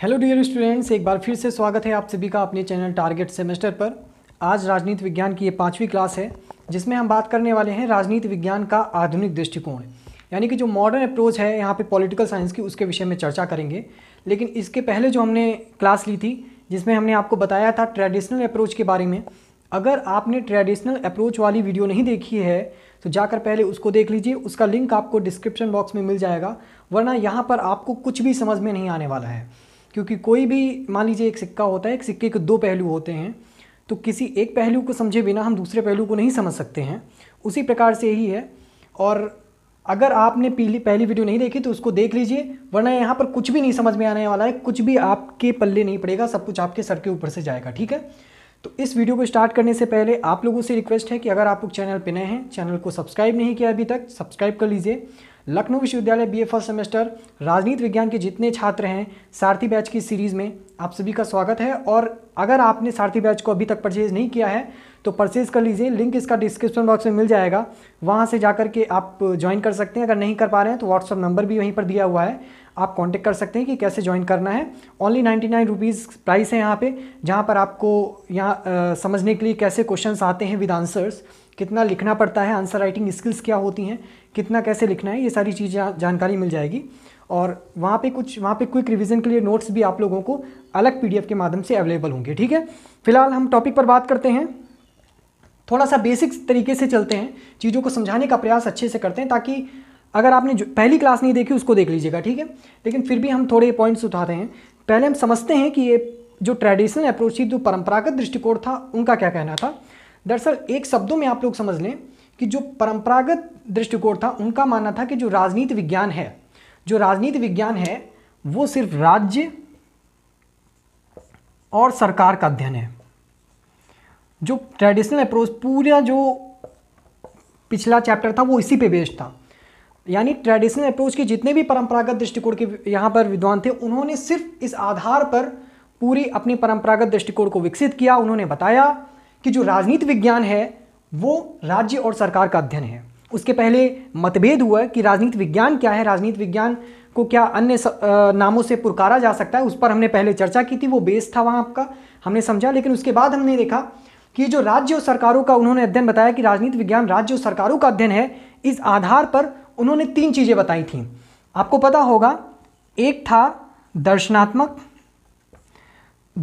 hello dear students एक बार फिर से स्वागत है आप सभी का अपने चैनल टारगेट सेमेस्टर पर आज राजनीति विज्ञान की ये पाँचवीं क्लास है जिसमें हम बात करने वाले हैं राजनीति विज्ञान का आधुनिक दृष्टिकोण यानी कि जो मॉडर्न अप्रोच है यहाँ पे पॉलिटिकल साइंस की उसके विषय में चर्चा करेंगे लेकिन इसके पहले जो हमने क्लास ली थी जिसमें हमने आपको बताया था ट्रेडिशनल अप्रोच के बारे में अगर आपने ट्रेडिशनल अप्रोच वाली वीडियो नहीं देखी है तो जाकर पहले उसको देख लीजिए उसका लिंक आपको डिस्क्रिप्शन बॉक्स में मिल जाएगा वरना यहाँ पर आपको कुछ भी समझ में नहीं आने वाला है क्योंकि कोई भी मान लीजिए एक सिक्का होता है एक सिक्के के दो पहलू होते हैं तो किसी एक पहलू को समझे बिना हम दूसरे पहलू को नहीं समझ सकते हैं उसी प्रकार से यही है और अगर आपने पीली पहली वीडियो नहीं देखी तो उसको देख लीजिए वरना यहाँ पर कुछ भी नहीं समझ में आने वाला है कुछ भी आपके पल्ले नहीं पड़ेगा सब कुछ आपके सर के ऊपर से जाएगा ठीक है तो इस वीडियो को स्टार्ट करने से पहले आप लोगों से रिक्वेस्ट है कि अगर आप लोग चैनल पर नए हैं चैनल को सब्सक्राइब नहीं किया अभी तक सब्सक्राइब कर लीजिए लखनऊ विश्वविद्यालय ए फर्स्ट सेमेस्टर राजनीति विज्ञान के जितने छात्र हैं सारथी बैच की सीरीज़ में आप सभी का स्वागत है और अगर आपने सारथी बैच को अभी तक परचेज़ नहीं किया है तो परचेज़ कर लीजिए लिंक इसका डिस्क्रिप्शन बॉक्स में मिल जाएगा वहाँ से जाकर के आप ज्वाइन कर सकते हैं अगर नहीं कर पा रहे हैं तो व्हाट्सअप नंबर भी वहीं पर दिया हुआ है आप कांटेक्ट कर सकते हैं कि कैसे ज्वाइन करना है only ninety nine rupees price है यहाँ पे जहाँ पर आपको यहाँ समझने के लिए कैसे क्वेश्चन आते हैं विद आंसर्स कितना लिखना पड़ता है आंसर राइटिंग स्किल्स क्या होती हैं कितना कैसे लिखना है ये सारी चीज़ें जानकारी मिल जाएगी और वहाँ पे कुछ वहाँ पे क्विक रिवीजन के लिए नोट्स भी आप लोगों को अलग पीडीएफ के माध्यम से अवेलेबल होंगे ठीक है फिलहाल हम टॉपिक पर बात करते हैं थोड़ा सा बेसिक तरीके से चलते हैं चीज़ों को समझाने का प्रयास अच्छे से करते हैं ताकि अगर आपने पहली क्लास नहीं देखी उसको देख लीजिएगा ठीक है लेकिन फिर भी हम थोड़े पॉइंट्स उठाते हैं पहले हम समझते हैं कि ये जो ट्रेडिशनल अप्रोच थी जो परंपरागत दृष्टिकोण था उनका क्या कहना था दरअसल एक शब्दों में आप लोग समझ लें कि जो परंपरागत दृष्टिकोण था उनका मानना था कि जो राजनीति विज्ञान है जो राजनीति विज्ञान है वो सिर्फ राज्य और सरकार का अध्ययन है जो ट्रेडिशनल अप्रोच पूरा जो पिछला चैप्टर था वो इसी पे बेस्ड था यानी ट्रेडिशनल अप्रोच के जितने भी परंपरागत दृष्टिकोण के यहाँ पर विद्वान थे उन्होंने सिर्फ इस आधार पर पूरी अपनी परंपरागत दृष्टिकोण को विकसित किया उन्होंने बताया कि जो राजनीति विज्ञान है वो राज्य और सरकार का अध्ययन है उसके पहले मतभेद हुआ कि राजनीति विज्ञान क्या है राजनीति विज्ञान को क्या अन्य नामों से पुरकारा जा सकता है उस पर हमने पहले चर्चा की थी वो बेस था वहाँ आपका हमने समझा लेकिन उसके बाद हमने देखा कि जो राज्य और सरकारों का उन्होंने अध्ययन बताया कि राजनीति विज्ञान राज्य और सरकारों का अध्ययन है इस आधार पर उन्होंने तीन चीज़ें बताई थी आपको पता होगा एक था दर्शनात्मक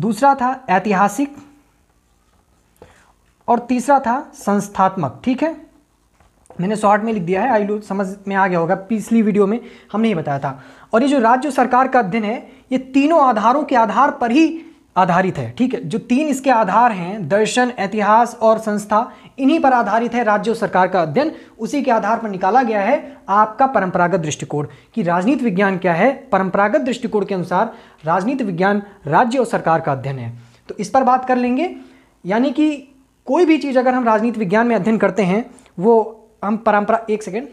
दूसरा था ऐतिहासिक और तीसरा था संस्थात्मक ठीक है मैंने शॉर्ट में लिख दिया है आई लू समझ में आ गया होगा पिछली वीडियो में हमने ये बताया था और ये जो राज्य सरकार का अध्ययन है ये तीनों आधारों के आधार पर ही आधारित है ठीक है जो तीन इसके आधार हैं दर्शन इतिहास और संस्था इन्हीं पर आधारित है राज्य सरकार का अध्ययन उसी के आधार पर निकाला गया है आपका परंपरागत दृष्टिकोण कि राजनीति विज्ञान क्या है परंपरागत दृष्टिकोण के अनुसार राजनीति विज्ञान राज्य और सरकार का अध्ययन है तो इस पर बात कर लेंगे यानी कि कोई भी चीज़ अगर हम राजनीति विज्ञान में अध्ययन करते हैं वो हम परंपरा एक सेकेंड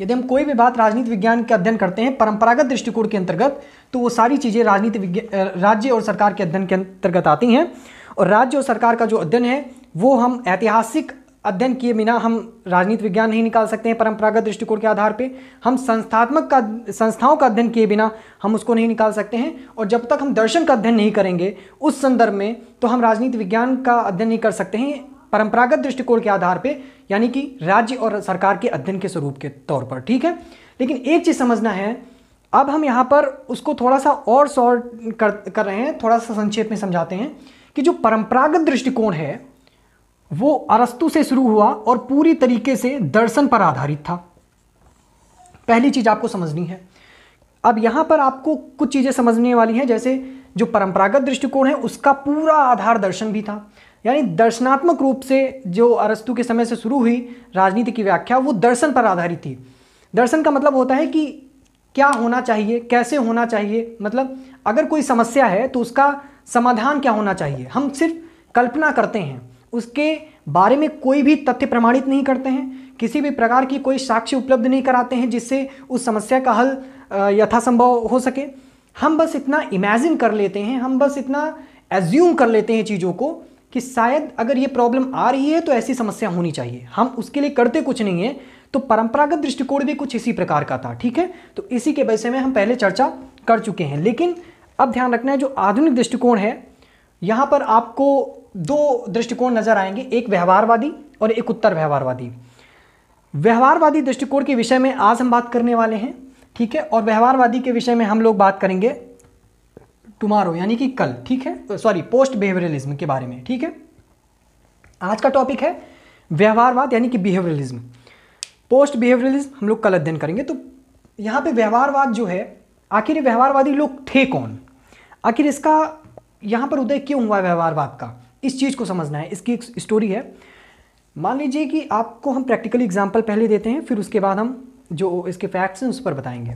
यदि हम कोई भी बात राजनीति विज्ञान का अध्ययन करते हैं परंपरागत दृष्टिकोण के अंतर्गत तो वो सारी चीज़ें राजनीति राज्य और सरकार के अध्ययन के अंतर्गत आती हैं और राज्य और सरकार का जो अध्ययन है वो हम ऐतिहासिक अध्ययन किए बिना हम राजनीति विज्ञान नहीं निकाल सकते हैं परंपरागत दृष्टिकोण के आधार पे हम संस्थात्मक का संस्थाओं का अध्ययन किए बिना हम उसको नहीं निकाल सकते हैं और जब तक हम दर्शन का अध्ययन नहीं करेंगे उस संदर्भ में तो हम राजनीति विज्ञान का अध्ययन नहीं कर सकते हैं परंपरागत दृष्टिकोण के आधार पर यानी कि राज्य और सरकार के अध्ययन के स्वरूप के तौर पर ठीक है लेकिन एक चीज़ समझना है अब हम यहाँ पर उसको थोड़ा सा और सॉर्ट कर कर रहे हैं थोड़ा सा संक्षेप में समझाते हैं कि जो परंपरागत दृष्टिकोण है वो अरस्तु से शुरू हुआ और पूरी तरीके से दर्शन पर आधारित था पहली चीज़ आपको समझनी है अब यहाँ पर आपको कुछ चीज़ें समझने वाली हैं जैसे जो परंपरागत दृष्टिकोण है उसका पूरा आधार दर्शन भी था यानी दर्शनात्मक रूप से जो अरस्तु के समय से शुरू हुई राजनीति की व्याख्या वो दर्शन पर आधारित थी दर्शन का मतलब होता है कि क्या होना चाहिए कैसे होना चाहिए मतलब अगर कोई समस्या है तो उसका समाधान क्या होना चाहिए हम सिर्फ कल्पना करते हैं उसके बारे में कोई भी तथ्य प्रमाणित नहीं करते हैं किसी भी प्रकार की कोई साक्ष्य उपलब्ध नहीं कराते हैं जिससे उस समस्या का हल यथासंभव हो सके हम बस इतना इमेजिन कर लेते हैं हम बस इतना एज्यूम कर लेते हैं चीज़ों को कि शायद अगर ये प्रॉब्लम आ रही है तो ऐसी समस्या होनी चाहिए हम उसके लिए करते कुछ नहीं है तो परंपरागत दृष्टिकोण भी कुछ इसी प्रकार का था ठीक है तो इसी के विषय में हम पहले चर्चा कर चुके हैं लेकिन अब ध्यान रखना है जो आधुनिक दृष्टिकोण है यहाँ पर आपको दो दृष्टिकोण नजर आएंगे एक व्यवहारवादी और एक उत्तर व्यवहारवादी व्यवहारवादी दृष्टिकोण के विषय में आज हम बात करने वाले हैं ठीक है और व्यवहारवादी के विषय में हम लोग बात करेंगे टुमारो यानी कि कल ठीक है सॉरी पोस्ट बिहेवियरलिज्म के बारे में ठीक है आज का टॉपिक है व्यवहारवाद यानी कि बिहेवियरलिज्म पोस्ट बिहेवियरलिज्म हम लोग कल अध्ययन करेंगे तो यहाँ पे व्यवहारवाद जो है आखिर व्यवहारवादी लोग थे कौन आखिर इसका यहाँ पर उदय क्यों हुआ व्यवहारवाद का इस चीज़ को समझना है इसकी एक स्टोरी है मान लीजिए कि आपको हम प्रैक्टिकली एग्जाम्पल पहले देते हैं फिर उसके बाद हम जो इसके फैक्ट्स हैं उस पर बताएंगे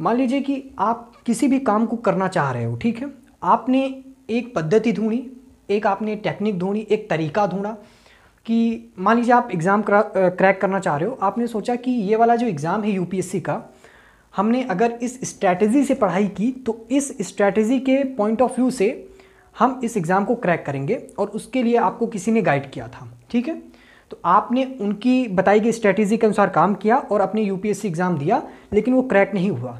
मान लीजिए कि आप किसी भी काम को करना चाह रहे हो ठीक है आपने एक पद्धति ढूंढी एक आपने टेक्निक ढूंढी एक तरीका ढूंढा कि मान लीजिए आप एग्ज़ाम क्रैक करना चाह रहे हो आपने सोचा कि ये वाला जो एग्ज़ाम है यूपीएससी का हमने अगर इस स्ट्रैटेजी से पढ़ाई की तो इस स्ट्रैटेजी के पॉइंट ऑफ व्यू से हम इस एग्ज़ाम को क्रैक करेंगे और उसके लिए आपको किसी ने गाइड किया था ठीक है तो आपने उनकी बताई गई स्ट्रैटेजी के अनुसार काम किया और अपने यूपीएससी एग्ज़ाम दिया लेकिन वो क्रैक नहीं हुआ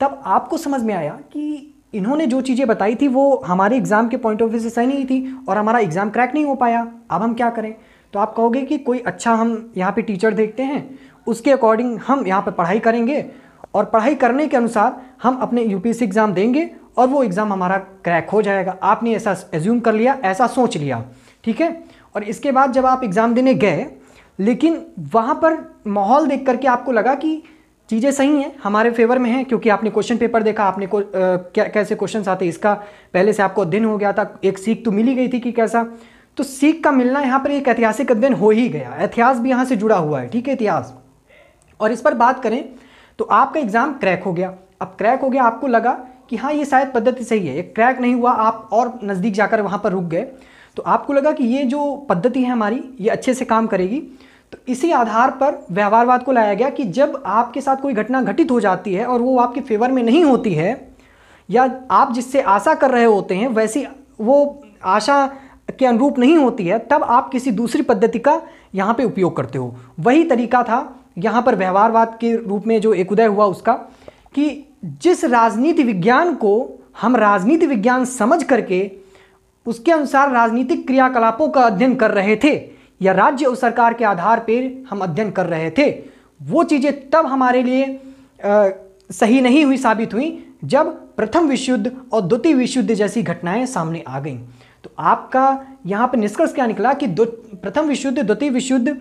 तब आपको समझ में आया कि इन्होंने जो चीज़ें बताई थी वो हमारे एग्ज़ाम के पॉइंट ऑफ व्यू से सही नहीं थी और हमारा एग्ज़ाम क्रैक नहीं हो पाया अब हम क्या करें तो आप कहोगे कि कोई अच्छा हम यहाँ पे टीचर देखते हैं उसके अकॉर्डिंग हम यहाँ पर पढ़ाई करेंगे और पढ़ाई करने के अनुसार हम अपने यू एग्ज़ाम देंगे और वो एग्ज़ाम हमारा क्रैक हो जाएगा आपने ऐसा एज्यूम कर लिया ऐसा सोच लिया ठीक है और इसके बाद जब आप एग्ज़ाम देने गए लेकिन वहाँ पर माहौल देख करके आपको लगा कि चीज़ें सही हैं हमारे फेवर में हैं क्योंकि आपने क्वेश्चन पेपर देखा आपने को, आ, क्या कैसे क्वेश्चन आते इसका पहले से आपको अध्ययन हो गया था एक सीख तो मिली गई थी कि कैसा तो सीख का मिलना यहाँ पर एक ऐतिहासिक अध्ययन हो ही गया इतिहास भी यहाँ से जुड़ा हुआ है ठीक है इतिहास और इस पर बात करें तो आपका एग्ज़ाम क्रैक हो गया अब क्रैक हो गया आपको लगा कि हाँ ये शायद पद्धति सही है एक क्रैक नहीं हुआ आप और नज़दीक जाकर वहाँ पर रुक गए तो आपको लगा कि ये जो पद्धति है हमारी ये अच्छे से काम करेगी तो इसी आधार पर व्यवहारवाद को लाया गया कि जब आपके साथ कोई घटना घटित हो जाती है और वो आपके फेवर में नहीं होती है या आप जिससे आशा कर रहे होते हैं वैसी वो आशा के अनुरूप नहीं होती है तब आप किसी दूसरी पद्धति का यहाँ पे उपयोग करते हो वही तरीका था यहाँ पर व्यवहारवाद के रूप में जो एक उदय हुआ उसका कि जिस राजनीति विज्ञान को हम राजनीति विज्ञान समझ करके उसके अनुसार राजनीतिक क्रियाकलापों का अध्ययन कर रहे थे या राज्य और सरकार के आधार पर हम अध्ययन कर रहे थे वो चीज़ें तब हमारे लिए आ, सही नहीं हुई साबित हुई जब प्रथम विश्व युद्ध और द्वितीय विश्व युद्ध जैसी घटनाएं सामने आ गईं तो आपका यहाँ पर निष्कर्ष क्या निकला कि प्रथम विश्व युद्ध द्वितीय विश्व युद्ध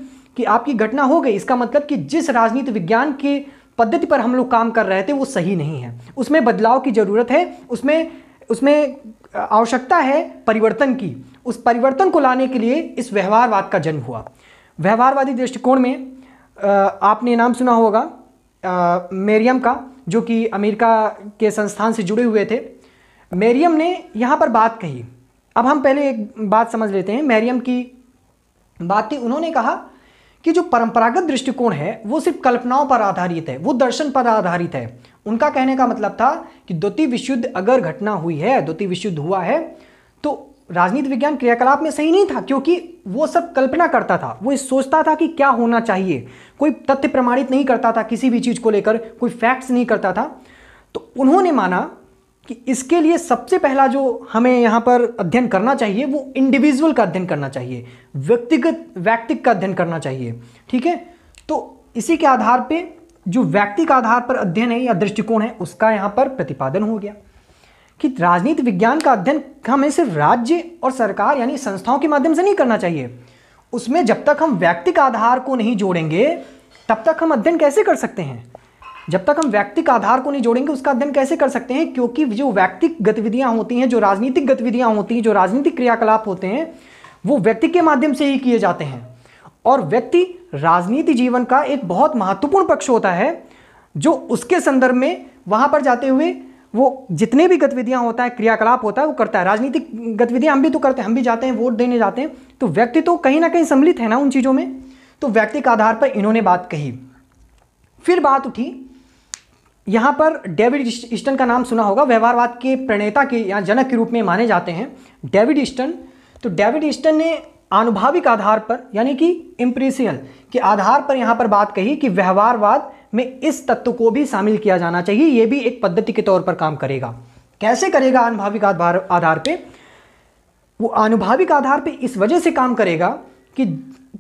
आपकी घटना हो गई इसका मतलब कि जिस राजनीति विज्ञान के पद्धति पर हम लोग काम कर रहे थे वो सही नहीं है उसमें बदलाव की ज़रूरत है उसमें उसमें आवश्यकता है परिवर्तन की उस परिवर्तन को लाने के लिए इस व्यवहारवाद का जन्म हुआ व्यवहारवादी दृष्टिकोण में आपने नाम सुना होगा मेरियम का जो कि अमेरिका के संस्थान से जुड़े हुए थे मेरियम ने यहाँ पर बात कही अब हम पहले एक बात समझ लेते हैं मेरियम की बात थी उन्होंने कहा कि जो परंपरागत दृष्टिकोण है वो सिर्फ कल्पनाओं पर आधारित है वो दर्शन पर आधारित है उनका कहने का मतलब था कि द्वितीय विशुद्ध अगर घटना हुई है द्वितीय विशुद्ध हुआ है तो राजनीति विज्ञान क्रियाकलाप में सही नहीं था क्योंकि वो सब कल्पना करता था वो सोचता था कि क्या होना चाहिए कोई तथ्य प्रमाणित नहीं करता था किसी भी चीज़ को लेकर कोई फैक्ट्स नहीं करता था तो उन्होंने माना कि इसके लिए सबसे पहला जो हमें यहाँ पर अध्ययन करना चाहिए वो इंडिविजुअल का अध्ययन करना चाहिए व्यक्तिगत व्यक्तिक का अध्ययन करना चाहिए ठीक है तो इसी के आधार पे जो व्यक्ति का आधार पर अध्ययन है या दृष्टिकोण है उसका यहाँ पर प्रतिपादन हो गया कि राजनीति विज्ञान का अध्ययन हमें सिर्फ राज्य और सरकार यानी संस्थाओं के माध्यम से नहीं करना चाहिए उसमें जब तक हम व्यक्तिक आधार को नहीं जोड़ेंगे तब तक हम अध्ययन कैसे कर सकते हैं जब तक हम व्यक्तिक आधार को नहीं जोड़ेंगे उसका अध्ययन कैसे कर सकते हैं क्योंकि जो व्यक्तिक गतिविधियां होती हैं जो राजनीतिक गतिविधियां होती हैं जो राजनीतिक क्रियाकलाप होते हैं वो व्यक्ति के माध्यम से ही किए जाते हैं और व्यक्ति राजनीति जीवन का एक बहुत महत्वपूर्ण पक्ष होता है जो उसके संदर्भ में वहां पर जाते हुए वो जितने भी गतिविधियां होता है क्रियाकलाप होता है वो करता है राजनीतिक गतिविधियां हम भी तो करते हैं हम भी जाते हैं वोट देने जाते हैं तो व्यक्ति तो कहीं ना कहीं सम्मिलित है ना उन चीज़ों में तो व्यक्ति के आधार पर इन्होंने बात कही फिर बात उठी यहाँ पर डेविड ईस्टन का नाम सुना होगा व्यवहारवाद के प्रणेता के या जनक के रूप में माने जाते हैं डेविड ईस्टन तो डेविड ईस्टन ने आनुभाविक आधार पर यानी कि इम्प्रेसियल के आधार पर यहाँ पर बात कही कि व्यवहारवाद में इस तत्व को भी शामिल किया जाना चाहिए ये भी एक पद्धति के तौर पर काम करेगा कैसे करेगा आनुभाविक आधार आधार पर वो आनुभाविक आधार पर इस वजह से काम करेगा कि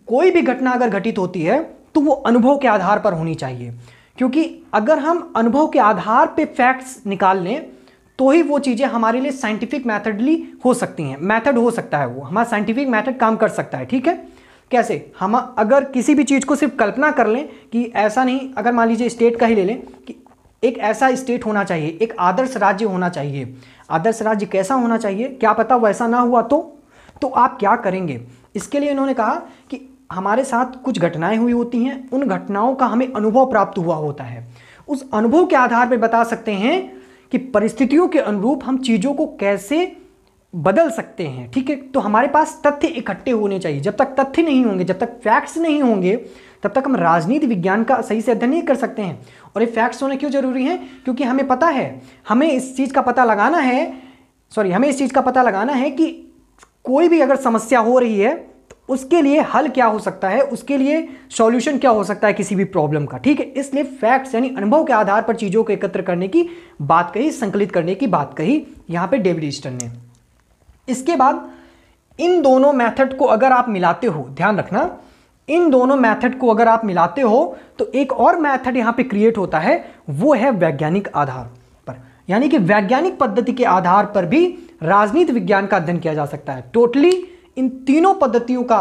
कोई भी घटना अगर घटित होती है तो वो अनुभव के आधार पर होनी चाहिए क्योंकि अगर हम अनुभव के आधार पे फैक्ट्स निकाल लें तो ही वो चीज़ें हमारे लिए साइंटिफिक मैथडली हो सकती हैं मैथड हो सकता है वो हमारा साइंटिफिक मैथड काम कर सकता है ठीक है कैसे हम अगर किसी भी चीज़ को सिर्फ कल्पना कर लें कि ऐसा नहीं अगर मान लीजिए स्टेट का ही ले लें कि एक ऐसा स्टेट होना चाहिए एक आदर्श राज्य होना चाहिए आदर्श राज्य कैसा होना चाहिए क्या पता वैसा ना हुआ तो तो आप क्या करेंगे इसके लिए इन्होंने कहा कि हमारे साथ कुछ घटनाएं हुई होती हैं उन घटनाओं का हमें अनुभव प्राप्त हुआ होता है उस अनुभव के आधार पर बता सकते हैं कि परिस्थितियों के अनुरूप हम चीज़ों को कैसे बदल सकते हैं ठीक है तो हमारे पास तथ्य इकट्ठे होने चाहिए जब तक तथ्य नहीं होंगे जब तक फैक्ट्स नहीं होंगे तब तक हम राजनीति विज्ञान का सही से अध्ययन नहीं कर सकते हैं और ये फैक्ट्स होने क्यों ज़रूरी हैं क्योंकि हमें पता है हमें इस चीज़ का पता लगाना है सॉरी हमें इस चीज़ का पता लगाना है कि कोई भी अगर समस्या हो रही है उसके लिए हल क्या हो सकता है उसके लिए सॉल्यूशन क्या हो सकता है किसी भी प्रॉब्लम का ठीक है इसलिए फैक्ट्स यानी अनुभव के आधार पर चीज़ों को एकत्र करने की बात कही संकलित करने की बात कही यहाँ पे डेविड ईस्टन ने इसके बाद इन दोनों मेथड को अगर आप मिलाते हो ध्यान रखना इन दोनों मेथड को अगर आप मिलाते हो तो एक और मैथड यहाँ पर क्रिएट होता है वो है वैज्ञानिक आधार पर यानी कि वैज्ञानिक पद्धति के आधार पर भी राजनीति विज्ञान का अध्ययन किया जा सकता है टोटली totally इन तीनों पद्धतियों का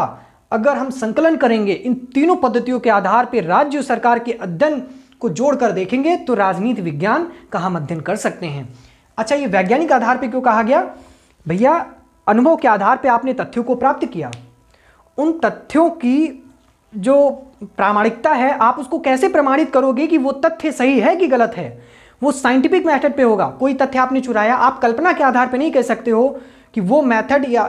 अगर हम संकलन करेंगे इन तीनों पद्धतियों के आधार पर राज्य सरकार के अध्ययन को जोड़कर देखेंगे तो राजनीति विज्ञान का हम अध्ययन कर सकते हैं अच्छा ये वैज्ञानिक आधार पर क्यों कहा गया भैया अनुभव के आधार पर आपने तथ्यों को प्राप्त किया उन तथ्यों की जो प्रामाणिकता है आप उसको कैसे प्रमाणित करोगे कि वो तथ्य सही है कि गलत है वो साइंटिफिक मेथड पे होगा कोई तथ्य आपने चुराया आप कल्पना के आधार पे नहीं कह सकते हो कि वो मेथड या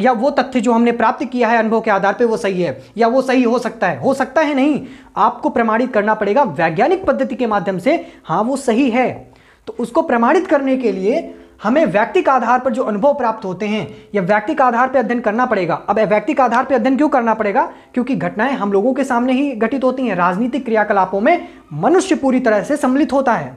या वो तथ्य जो हमने प्राप्त किया है अनुभव के आधार पे वो सही है या वो सही हो सकता है हो सकता है नहीं आपको प्रमाणित करना पड़ेगा वैज्ञानिक पद्धति के माध्यम से हाँ वो सही है तो उसको प्रमाणित करने के लिए हमें व्यक्तिक आधार पर जो अनुभव प्राप्त होते हैं या व्यक्तिक आधार पर अध्ययन करना पड़ेगा अब व्यक्तिक आधार पर अध्ययन क्यों करना पड़ेगा क्योंकि घटनाएं हम लोगों के सामने ही घटित होती हैं राजनीतिक क्रियाकलापों में मनुष्य पूरी तरह से सम्मिलित होता है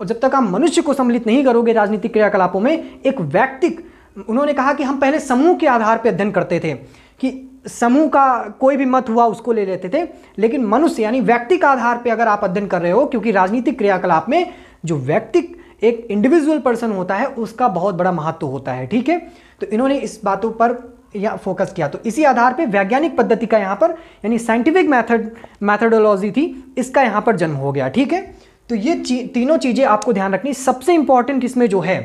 और जब तक आप मनुष्य को सम्मिलित नहीं करोगे राजनीतिक क्रियाकलापों में एक व्यक्तिक उन्होंने कहा कि हम पहले समूह के आधार पर अध्ययन करते थे कि समूह का कोई भी मत हुआ उसको ले लेते थे लेकिन मनुष्य यानी व्यक्ति का आधार पर अगर आप अध्ययन कर रहे हो क्योंकि राजनीतिक क्रियाकलाप में जो व्यक्तिक एक इंडिविजुअल पर्सन होता है उसका बहुत बड़ा महत्व होता है ठीक है तो इन्होंने इस बातों पर या फोकस किया तो इसी आधार पे वैज्ञानिक पद्धति का यहाँ पर यानी साइंटिफिक मेथड मैथडोलॉजी थी इसका यहाँ पर जन्म हो गया ठीक है तो ये ची, तीनों चीज़ें आपको ध्यान रखनी सबसे इंपॉर्टेंट इसमें जो है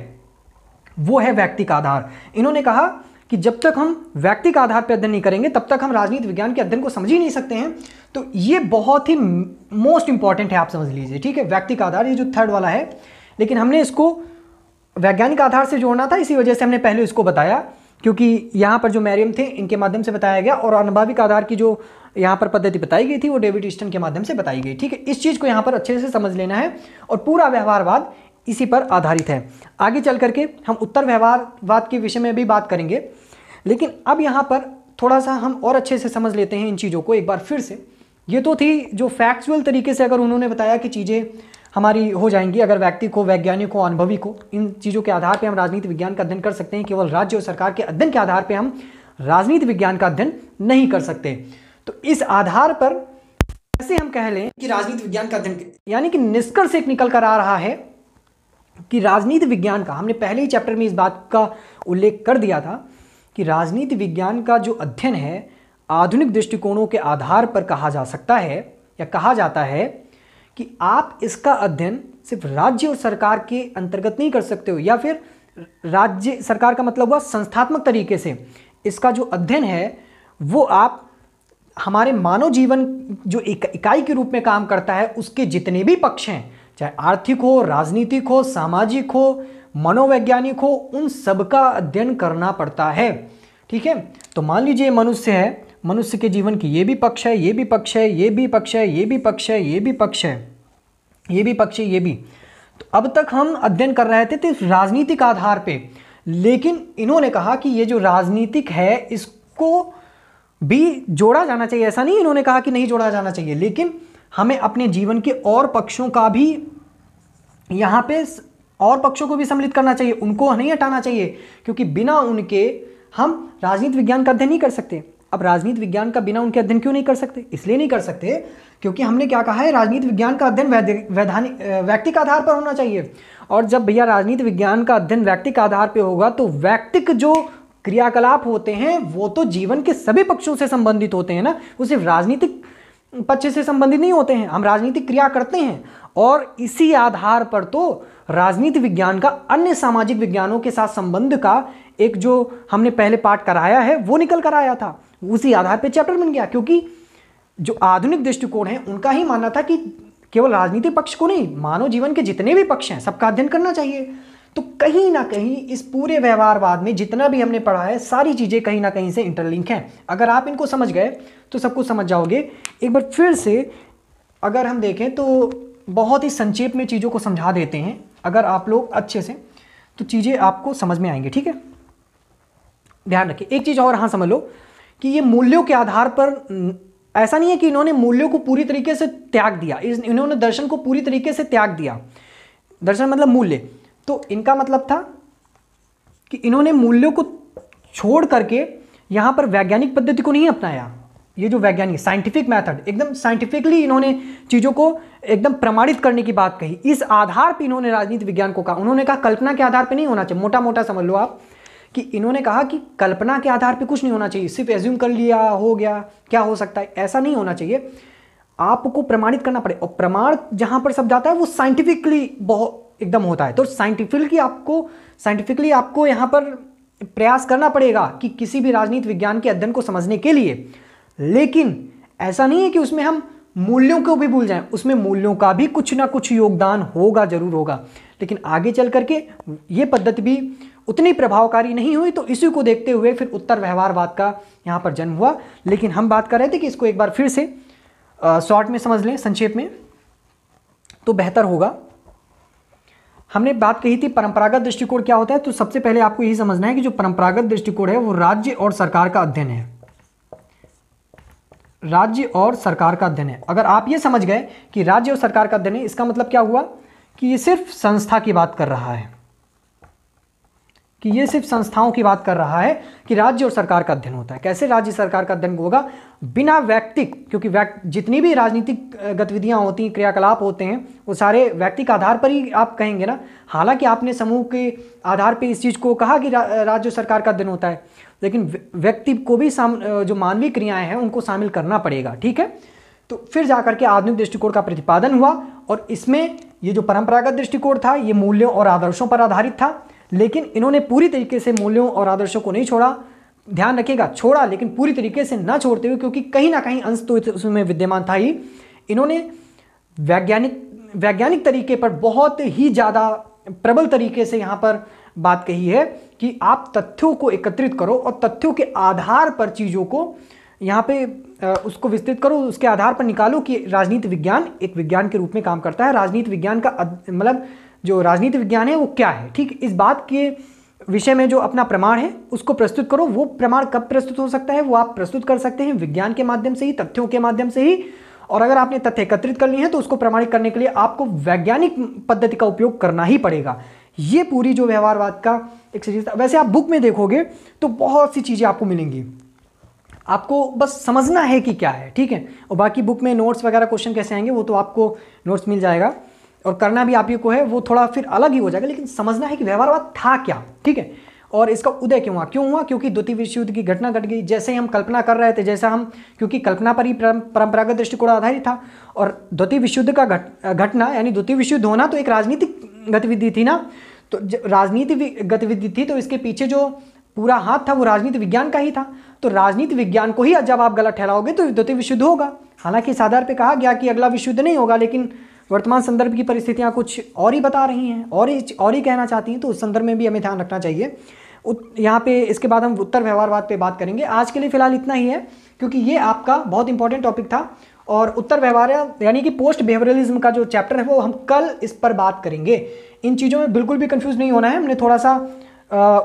वो है व्यक्तिक आधार इन्होंने कहा कि जब तक हम व्यक्तिक आधार पर अध्ययन नहीं करेंगे तब तक हम राजनीति विज्ञान के अध्ययन को समझ ही नहीं सकते हैं तो ये बहुत ही मोस्ट इंपॉर्टेंट है आप समझ लीजिए ठीक है व्यक्तिक आधार ये जो थर्ड वाला है लेकिन हमने इसको वैज्ञानिक आधार से जोड़ना था इसी वजह से हमने पहले इसको बताया क्योंकि यहाँ पर जो मैरियम थे इनके माध्यम से बताया गया और अनुभाविक आधार की जो यहाँ पर पद्धति बताई गई थी वो डेविड ईस्टन के माध्यम से बताई गई ठीक है इस चीज़ को यहाँ पर अच्छे से समझ लेना है और पूरा व्यवहारवाद इसी पर आधारित है आगे चल करके हम उत्तर व्यवहारवाद के विषय में भी बात करेंगे लेकिन अब यहाँ पर थोड़ा सा हम और अच्छे से समझ लेते हैं इन चीज़ों को एक बार फिर से ये तो थी जो फैक्चुअल तरीके से अगर उन्होंने बताया कि चीज़ें हमारी हो जाएंगी अगर व्यक्ति को वैज्ञानिक को अनुभवी को इन चीज़ों के आधार पर हम राजनीति विज्ञान का अध्ययन कर सकते हैं केवल राज्य और सरकार के अध्ययन के आधार पर हम राजनीति विज्ञान का अध्ययन नहीं कर सकते तो इस आधार पर ऐसे हम कह लें कि राजनीति विज्ञान का अध्ययन यानी कि निष्कर्ष एक निकल कर आ रहा है कि राजनीति विज्ञान का हमने पहले ही चैप्टर में इस बात का उल्लेख कर दिया था कि राजनीति विज्ञान का जो अध्ययन है आधुनिक दृष्टिकोणों के आधार पर कहा जा सकता है या कहा जाता है कि आप इसका अध्ययन सिर्फ राज्य और सरकार के अंतर्गत नहीं कर सकते हो या फिर राज्य सरकार का मतलब हुआ संस्थात्मक तरीके से इसका जो अध्ययन है वो आप हमारे मानव जीवन जो इकाई के रूप में काम करता है उसके जितने भी पक्ष हैं चाहे आर्थिक हो राजनीतिक हो सामाजिक हो मनोवैज्ञानिक हो उन सब का अध्ययन करना पड़ता है ठीक है तो मान लीजिए मनुष्य है मनुष्य के जीवन की ये भी पक्ष है ये भी पक्ष है ये भी पक्ष है ये भी पक्ष है ये भी पक्ष है ये भी पक्ष है ये भी तो अब तक हम अध्ययन कर रहे थे तो राजनीतिक आधार पे लेकिन इन्होंने कहा कि ये जो राजनीतिक है इसको भी जोड़ा जाना चाहिए ऐसा नहीं इन्होंने कहा कि नहीं जोड़ा जाना चाहिए लेकिन हमें अपने जीवन के और पक्षों का भी यहाँ पे और पक्षों को भी सम्मिलित करना चाहिए उनको नहीं हटाना चाहिए क्योंकि बिना उनके हम राजनीति विज्ञान का अध्ययन नहीं कर सकते अब राजनीति विज्ञान का बिना उनके अध्ययन क्यों नहीं कर सकते इसलिए नहीं कर सकते क्योंकि हमने क्या कहा है राजनीति विज्ञान का अध्ययन वैधानिक व्यक्तिक आधार पर होना चाहिए और जब भैया राजनीति विज्ञान का अध्ययन व्यक्तिक आधार पर होगा तो व्यक्तिक जो क्रियाकलाप होते हैं वो तो जीवन के सभी पक्षों से संबंधित होते हैं ना वो सिर्फ राजनीतिक पक्ष से संबंधित नहीं होते हैं हम राजनीतिक क्रिया करते हैं और इसी आधार पर तो राजनीति विज्ञान का अन्य सामाजिक विज्ञानों के साथ संबंध का एक जो हमने पहले पाठ कराया है वो निकल कर आया था उसी आधार पर चैप्टर बन गया क्योंकि जो आधुनिक दृष्टिकोण है उनका ही मानना था कि केवल राजनीति पक्ष को नहीं मानव जीवन के जितने भी पक्ष हैं सबका अध्ययन करना चाहिए तो कहीं ना कहीं इस पूरे व्यवहारवाद में जितना भी हमने पढ़ा है सारी चीज़ें कहीं ना कहीं से इंटरलिंक हैं अगर आप इनको समझ गए तो सब कुछ समझ जाओगे एक बार फिर से अगर हम देखें तो बहुत ही संक्षेप में चीज़ों को समझा देते हैं अगर आप लोग अच्छे से तो चीज़ें आपको समझ में आएंगी ठीक है ध्यान रखिए एक चीज़ और हाँ समझ लो कि ये मूल्यों के आधार पर ऐसा नहीं है कि इन्होंने मूल्यों को पूरी तरीके से त्याग दिया इन्होंने दर्शन को पूरी तरीके से त्याग दिया दर्शन मतलब मूल्य तो इनका मतलब था कि इन्होंने मूल्यों को छोड़ करके यहाँ पर वैज्ञानिक पद्धति को नहीं अपनाया ये जो वैज्ञानिक साइंटिफिक मेथड एकदम साइंटिफिकली इन्होंने चीज़ों को एकदम प्रमाणित करने की बात कही इस आधार पर इन्होंने राजनीति विज्ञान को कहा उन्होंने कहा कल्पना के आधार पर नहीं होना चाहिए मोटा मोटा समझ लो आप कि इन्होंने कहा कि कल्पना के आधार पर कुछ नहीं होना चाहिए सिर्फ एज्यूम कर लिया हो गया क्या हो सकता है ऐसा नहीं होना चाहिए आपको प्रमाणित करना पड़े और प्रमाण जहाँ पर सब जाता है वो साइंटिफिकली बहुत एकदम होता है तो साइंटिफिकली आपको साइंटिफिकली आपको यहाँ पर प्रयास करना पड़ेगा कि किसी भी राजनीति विज्ञान के अध्ययन को समझने के लिए लेकिन ऐसा नहीं है कि उसमें हम मूल्यों को भी भूल जाएं उसमें मूल्यों का भी कुछ ना कुछ योगदान होगा जरूर होगा लेकिन आगे चल करके ये पद्धति भी उतनी प्रभावकारी नहीं हुई तो इसी को देखते हुए फिर उत्तर व्यवहारवाद का यहाँ पर जन्म हुआ लेकिन हम बात कर रहे थे कि इसको एक बार फिर से शॉर्ट में समझ लें संक्षेप में तो बेहतर होगा हमने बात कही थी परंपरागत दृष्टिकोण क्या होता है तो सबसे पहले आपको यही समझना है कि जो परंपरागत दृष्टिकोण है वो राज्य और सरकार का अध्ययन है राज्य और सरकार का अध्ययन है अगर आप ये समझ गए कि राज्य और सरकार का अध्ययन है इसका मतलब क्या हुआ कि ये सिर्फ संस्था की बात कर रहा है कि ये सिर्फ संस्थाओं की बात कर रहा है कि राज्य और सरकार का अध्ययन होता है कैसे राज्य सरकार का अध्ययन होगा बिना व्यक्तिक क्योंकि व्यक्त जितनी भी राजनीतिक गतिविधियां होती हैं क्रियाकलाप होते हैं वो सारे व्यक्तिक आधार पर ही आप कहेंगे ना हालांकि आपने समूह के आधार पर इस चीज़ को कहा कि रा, राज्य सरकार का अध्ययन होता है लेकिन व्यक्ति को भी जो मानवीय क्रियाएँ हैं उनको शामिल करना पड़ेगा ठीक है तो फिर जाकर के आधुनिक दृष्टिकोण का प्रतिपादन हुआ और इसमें ये जो परंपरागत दृष्टिकोण था ये मूल्यों और आदर्शों पर आधारित था लेकिन इन्होंने पूरी तरीके से मूल्यों और आदर्शों को नहीं छोड़ा ध्यान रखिएगा छोड़ा लेकिन पूरी तरीके से ना छोड़ते हुए क्योंकि कहीं ना कहीं अंश तो उसमें विद्यमान था ही इन्होंने वैज्ञानिक वैज्ञानिक तरीके पर बहुत ही ज़्यादा प्रबल तरीके से यहाँ पर बात कही है कि आप तथ्यों को एकत्रित करो और तथ्यों के आधार पर चीज़ों को यहाँ पे उसको विस्तृत करो उसके आधार पर निकालो कि राजनीति विज्ञान एक विज्ञान के रूप में काम करता है राजनीति विज्ञान का मतलब जो राजनीति विज्ञान है वो क्या है ठीक इस बात के विषय में जो अपना प्रमाण है उसको प्रस्तुत करो वो प्रमाण कब प्रस्तुत हो सकता है वो आप प्रस्तुत कर सकते हैं विज्ञान के माध्यम से ही तथ्यों के माध्यम से ही और अगर आपने तथ्य एकत्रित कर लिए हैं तो उसको प्रमाणित करने के लिए आपको वैज्ञानिक पद्धति का उपयोग करना ही पड़ेगा ये पूरी जो व्यवहारवाद का एक सीरीज था वैसे आप बुक में देखोगे तो बहुत सी चीज़ें आपको मिलेंगी आपको बस समझना है कि क्या है ठीक है और बाकी बुक में नोट्स वगैरह क्वेश्चन कैसे आएंगे वो तो आपको नोट्स मिल जाएगा और करना भी आप ही को है वो थोड़ा फिर अलग ही हो जाएगा लेकिन समझना है कि व्यवहारवाद था क्या ठीक है और इसका उदय क्यों हुआ क्यों हुआ क्योंकि द्वितीय विश्व युद्ध की घटना घट गई जैसे ही हम कल्पना कर रहे थे जैसा हम क्योंकि कल्पना पर ही परंपरागत दृष्टिकोण आधारित था और द्वितीय विश्व युद्ध का घट घटना यानी द्वितीय विश्व युद्ध होना तो एक राजनीतिक गतिविधि थी ना तो राजनीति गतिविधि थी तो इसके पीछे जो पूरा हाथ था वो राजनीति विज्ञान का ही था तो राजनीति विज्ञान को ही जब आप गलत ठहराओगे तो द्वितीय विशुद्ध होगा हालांकि इस आधार पर कहा गया कि अगला विशुद्ध नहीं होगा लेकिन वर्तमान संदर्भ की परिस्थितियाँ कुछ और ही बता रही हैं और ही और ही कहना चाहती हैं तो उस संदर्भ में भी हमें ध्यान रखना चाहिए यहाँ पे इसके बाद हम उत्तर व्यवहारवाद पे बात करेंगे आज के लिए फिलहाल इतना ही है क्योंकि ये आपका बहुत इंपॉर्टेंट टॉपिक था और उत्तर व्यवहार यानी कि पोस्ट बिहेवियरलिज्म का जो चैप्टर है वो हम कल इस पर बात करेंगे इन चीज़ों में बिल्कुल भी कंफ्यूज नहीं होना है हमने थोड़ा सा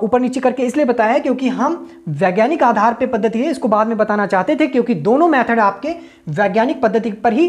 ऊपर नीचे करके इसलिए बताया है क्योंकि हम वैज्ञानिक आधार पर पद्धति है इसको बाद में बताना चाहते थे क्योंकि दोनों मैथड आपके वैज्ञानिक पद्धति पर ही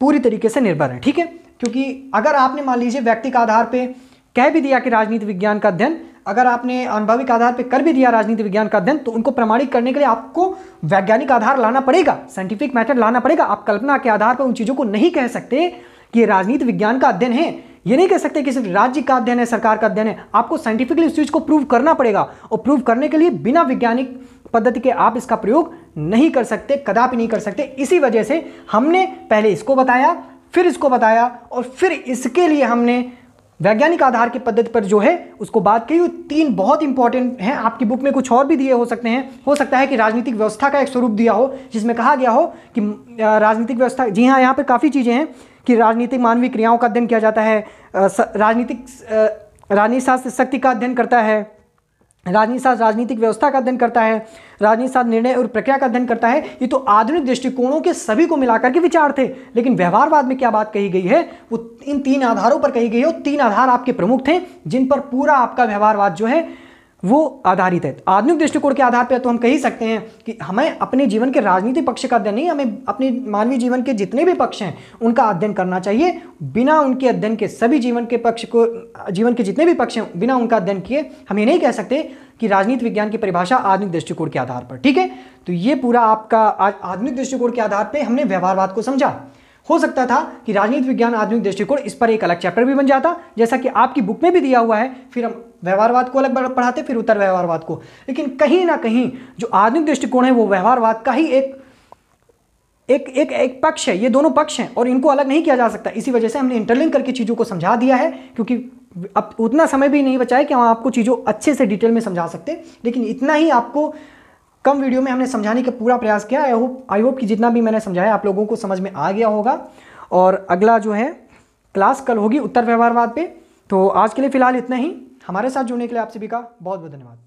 पूरी तरीके से निर्भर है ठीक है क्योंकि अगर आपने मान लीजिए व्यक्तिक आधार पर कह भी दिया कि राजनीति विज्ञान का अध्ययन अगर आपने अनुभविक आधार पर कर भी दिया राजनीति विज्ञान का अध्ययन तो उनको प्रमाणित करने के लिए आपको वैज्ञानिक आधार लाना पड़ेगा साइंटिफिक मेथड लाना पड़ेगा आप कल्पना के आधार पर उन चीज़ों को नहीं कह सकते कि राजनीति विज्ञान का अध्ययन है ये नहीं कह सकते कि सिर्फ राज्य का अध्ययन है सरकार का अध्ययन है आपको साइंटिफिकली उस चीज़ को प्रूव करना पड़ेगा और प्रूव करने के लिए बिना वैज्ञानिक पद्धति के आप इसका प्रयोग नहीं कर सकते कदापि नहीं कर सकते इसी वजह से हमने पहले इसको बताया फिर इसको बताया और फिर इसके लिए हमने वैज्ञानिक आधार की पद्धति पर जो है उसको बात की तीन बहुत इंपॉर्टेंट हैं आपकी बुक में कुछ और भी दिए हो सकते हैं हो सकता है कि राजनीतिक व्यवस्था का एक स्वरूप दिया हो जिसमें कहा गया हो कि राजनीतिक व्यवस्था जी हाँ यहाँ पर काफ़ी चीज़ें हैं कि राजनीतिक मानवीय क्रियाओं का अध्ययन किया जाता है राजनीतिक राजनीति शास्त्र शक्ति का अध्ययन करता है राजनीति शास्त्र राजनीतिक व्यवस्था का अध्ययन करता है राजनीति शास्त्र निर्णय और प्रक्रिया का अध्ययन करता है ये तो आधुनिक दृष्टिकोणों के सभी को मिलाकर के विचार थे लेकिन व्यवहारवाद में क्या बात कही गई है वो इन तीन आधारों पर कही गई है और तीन आधार आपके प्रमुख थे जिन पर पूरा आपका व्यवहारवाद जो है वो आधारित है आधुनिक दृष्टिकोण के आधार पर तो हम कह ही सकते हैं कि हमें अपने जीवन के राजनीतिक पक्ष का अध्ययन नहीं हमें अपने मानवीय जीवन के जितने भी पक्ष हैं उनका अध्ययन करना चाहिए बिना उनके अध्ययन के सभी जीवन के पक्ष को जीवन के जितने भी पक्ष हैं बिना उनका अध्ययन किए हम ये नहीं कह सकते कि राजनीति विज्ञान की परिभाषा आधुनिक दृष्टिकोण के आधार पर ठीक है तो ये पूरा आपका आधुनिक दृष्टिकोण के आधार पर हमने व्यवहारवाद को समझा हो सकता था कि राजनीति विज्ञान आधुनिक दृष्टिकोण इस पर एक अलग चैप्टर भी बन जाता जैसा कि आपकी बुक में भी दिया हुआ है फिर हम व्यवहारवाद को अलग पढ़ाते फिर उत्तर व्यवहारवाद को लेकिन कहीं ना कहीं जो आधुनिक दृष्टिकोण है वो व्यवहारवाद का ही एक एक एक एक पक्ष है ये दोनों पक्ष हैं और इनको अलग नहीं किया जा सकता इसी वजह से हमने इंटरलिंक करके चीज़ों को समझा दिया है क्योंकि अब उतना समय भी नहीं बचा है कि हम आपको चीज़ों अच्छे से डिटेल में समझा सकते लेकिन इतना ही आपको कम वीडियो में हमने समझाने का पूरा प्रयास किया आई होप आई होप कि जितना भी मैंने समझाया आप लोगों को समझ में आ गया होगा और अगला जो है क्लास कल होगी उत्तर व्यवहारवाद पे तो आज के लिए फ़िलहाल इतना ही हमारे साथ जुड़ने के लिए आप सभी का बहुत बहुत धन्यवाद